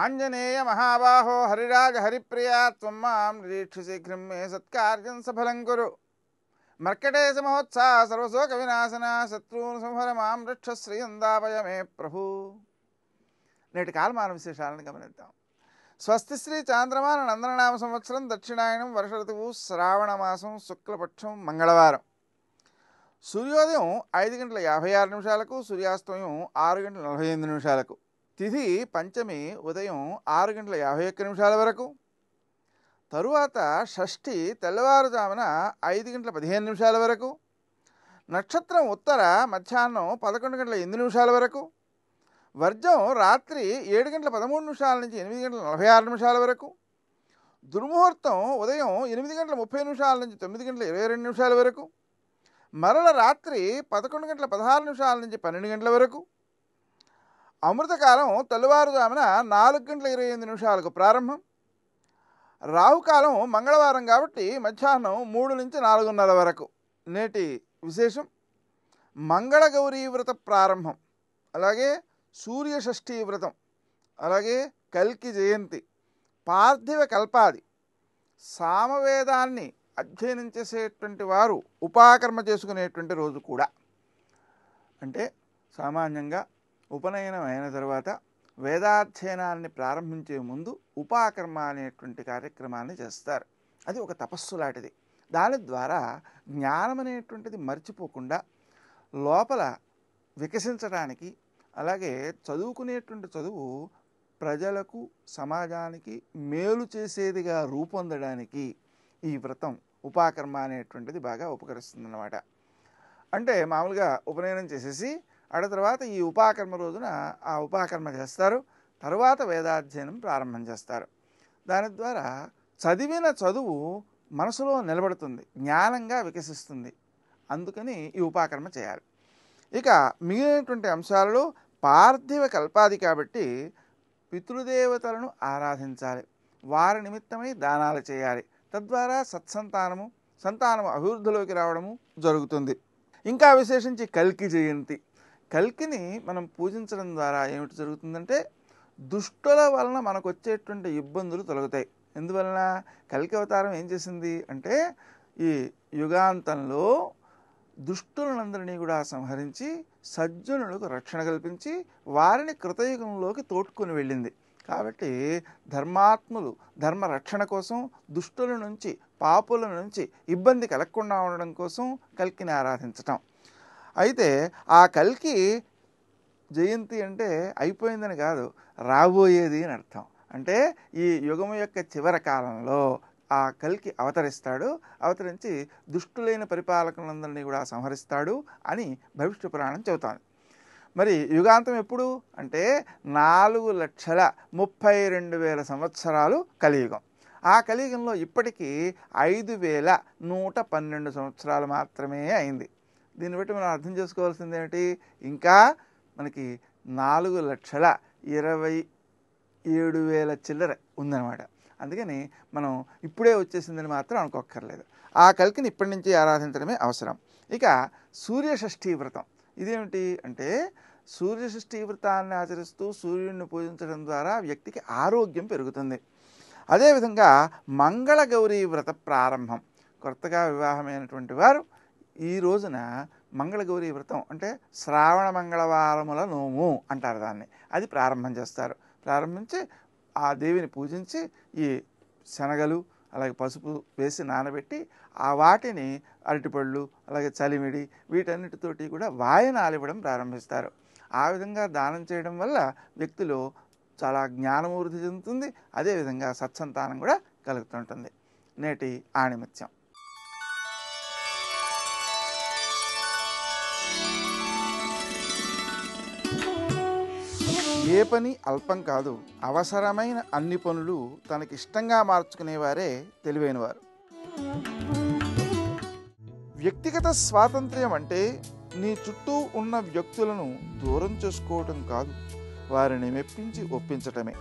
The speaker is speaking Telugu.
ఆంజనేయ మహాబాహో హరిరాజ హరిప్రియా త్వమ్మాం నిరీక్షు శీఘ్రం మే సత్కార్యం సఫలం కురు మర్కటేశ మహోత్సాహ సర్వశోక వినాశన శత్రువును సంహర మాం రక్షశ్రీయందాపయ మే ప్రభు నేటి కాలమాన విశేషాలను గమనిద్దాం స్వస్తి శ్రీ చాంద్రమాన నందననామ సంవత్సరం దక్షిణాయనం వర్ష ఋతువు శ్రావణ మాసం శుక్లపక్షం మంగళవారం సూర్యోదయం ఐదు గంటల యాభై ఆరు నిమిషాలకు సూర్యాస్తమయం ఆరు గంటల నలభై ఎనిమిది నిమిషాలకు తిథి పంచమి ఉదయం ఆరు గంటల యాభై ఒక్క నిమిషాల వరకు తరువాత షష్ఠి తెల్లవారుజామున ఐదు గంటల పదిహేను నిమిషాల వరకు నక్షత్రం ఉత్తర మధ్యాహ్నం పదకొండు గంటల ఎనిమిది నిమిషాల వరకు వర్జం రాత్రి ఏడు గంటల పదమూడు నిమిషాల నుంచి ఎనిమిది గంటల నలభై ఆరు నిమిషాల వరకు దుర్ముహూర్తం ఉదయం ఎనిమిది గంటల ముప్పై నిమిషాల నుంచి తొమ్మిది గంటల ఇరవై రెండు నిమిషాల వరకు మరల రాత్రి పదకొండు గంటల పదహారు నిమిషాల నుంచి పన్నెండు గంటల వరకు అమృతకాలం తెల్లవారుజామున నాలుగు గంటల ఇరవై ఎనిమిది నిమిషాలకు ప్రారంభం రాహుకాలం మంగళవారం కాబట్టి మధ్యాహ్నం మూడు నుంచి నాలుగున్నర వరకు నేటి విశేషం మంగళగౌరీ వ్రత ప్రారంభం అలాగే సూర్యషష్ఠీ వ్రతం అలాగే కల్కి జయంతి పార్థివ కల్పాది సామవేదాన్ని అధ్యయనం చేసేటువంటి వారు ఉపాకర్మ చేసుకునేటువంటి రోజు కూడా అంటే సామాన్యంగా ఉపనయనం అయిన తర్వాత వేదాధ్యయనాన్ని ప్రారంభించే ముందు ఉపాకర్మ అనేటువంటి కార్యక్రమాన్ని చేస్తారు అది ఒక తపస్సు లాంటిది దాని ద్వారా జ్ఞానం అనేటువంటిది మర్చిపోకుండా లోపల వికసించడానికి అలాగే చదువుకునేటువంటి చదువు ప్రజలకు సమాజానికి మేలు చేసేదిగా రూపొందడానికి ఈ వ్రతం ఉపాకర్మ అనేటువంటిది బాగా అన్నమాట అంటే మామూలుగా ఉపనయనం చేసేసి ఆడ తర్వాత ఈ ఉపాకర్మ రోజున ఆ ఉపాకర్మ చేస్తారు తర్వాత వేదాధ్యయనం ప్రారంభం చేస్తారు దాని ద్వారా చదివిన చదువు మనసులో నిలబడుతుంది జ్ఞానంగా వికసిస్తుంది అందుకని ఈ ఉపాకర్మ చేయాలి ఇక మిగిలినటువంటి అంశాలలో పార్థివ కల్పాది కాబట్టి పితృదేవతలను ఆరాధించాలి వారి నిమిత్తమై దానాలు చేయాలి తద్వారా సత్సంతానము సంతానము అభివృద్ధిలోకి రావడము జరుగుతుంది ఇంకా విశేషించి కల్కి జయంతి కల్కిని మనం పూజించడం ద్వారా ఏమిటి జరుగుతుందంటే దుష్టుల వలన మనకు వచ్చేటువంటి ఇబ్బందులు తొలగుతాయి ఎందువలన కల్కి అవతారం ఏం చేసింది అంటే ఈ యుగాంతంలో దుష్టులందరినీ కూడా సంహరించి సజ్జనులకు రక్షణ కల్పించి వారిని కృతయుగంలోకి తోడుకొని వెళ్ళింది కాబట్టి ధర్మాత్ములు ధర్మ రక్షణ కోసం దుష్టుల నుంచి పాపుల నుంచి ఇబ్బంది కలగకుండా ఉండడం కోసం కల్కిని ఆరాధించటం అయితే ఆ కల్కి జయంతి అంటే అయిపోయిందని కాదు రాబోయేది అని అర్థం అంటే ఈ యుగం యొక్క చివరి కాలంలో ఆ కల్కి అవతరిస్తాడు అవతరించి దుష్టులైన పరిపాలకులందరినీ కూడా సంహరిస్తాడు అని భవిష్య పురాణం చెబుతాను మరి యుగాంతం ఎప్పుడు అంటే నాలుగు లక్షల ముప్పై రెండు వేల సంవత్సరాలు కలియుగం ఆ కలియుగంలో ఇప్పటికీ ఐదు వేల నూట పన్నెండు సంవత్సరాలు మాత్రమే అయింది దీన్ని బట్టి మనం అర్థం చేసుకోవాల్సింది ఏమిటి ఇంకా మనకి నాలుగు లక్షల ఇరవై ఏడు వేల చిల్లర ఉందన్నమాట అందుకని మనం ఇప్పుడే వచ్చేసిందని మాత్రం అనుకోక్కర్లేదు ఆ కలికిని ఇప్పటి నుంచి ఆరాధించడమే అవసరం ఇక సూర్యషష్ఠి వ్రతం ఇదేమిటి అంటే సూర్యషష్ఠి వ్రతాన్ని ఆచరిస్తూ సూర్యుడిని పూజించడం ద్వారా వ్యక్తికి ఆరోగ్యం పెరుగుతుంది అదేవిధంగా మంగళగౌరీ వ్రత ప్రారంభం కొత్తగా వివాహమైనటువంటి వారు ఈ రోజున మంగళగౌరి వ్రతం అంటే శ్రావణ మంగళవారముల నోము అంటారు దాన్ని అది ప్రారంభం చేస్తారు ప్రారంభించి ఆ దేవిని పూజించి ఈ శనగలు అలాగే పసుపు వేసి నానబెట్టి ఆ వాటిని అరటిపళ్ళు అలాగే చలిమిడి వీటన్నిటితోటి కూడా వాయిన ఆలివ్వడం ప్రారంభిస్తారు ఆ విధంగా దానం చేయడం వల్ల వ్యక్తిలో చాలా జ్ఞానమూర్తి చెందుతుంది అదేవిధంగా సత్సంతానం కూడా కలుగుతుంటుంది నేటి ఆణిమిత్యం ఏ పని అల్పం కాదు అవసరమైన అన్ని పనులు తనకిష్టంగా మార్చుకునేవారే తెలివైనవారు వ్యక్తిగత స్వాతంత్ర్యం అంటే నీ చుట్టూ ఉన్న వ్యక్తులను దూరం చేసుకోవటం కాదు వారిని మెప్పించి ఒప్పించటమే